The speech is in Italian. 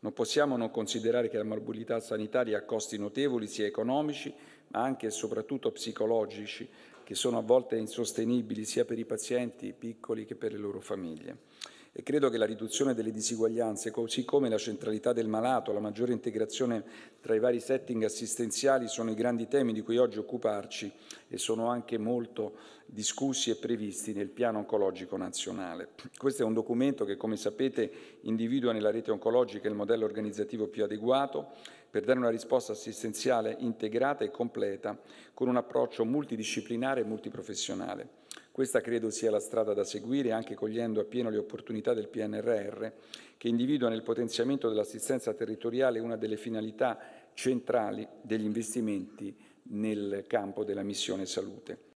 Non possiamo non considerare che la morbilità sanitaria ha costi notevoli sia economici ma anche e soprattutto psicologici che sono a volte insostenibili sia per i pazienti piccoli che per le loro famiglie e credo che la riduzione delle disuguaglianze, così come la centralità del malato, la maggiore integrazione tra i vari setting assistenziali sono i grandi temi di cui oggi occuparci e sono anche molto discussi e previsti nel piano oncologico nazionale. Questo è un documento che, come sapete, individua nella rete oncologica il modello organizzativo più adeguato per dare una risposta assistenziale integrata e completa con un approccio multidisciplinare e multiprofessionale. Questa credo sia la strada da seguire, anche cogliendo appieno le opportunità del PNRR, che individua nel potenziamento dell'assistenza territoriale una delle finalità centrali degli investimenti nel campo della missione salute.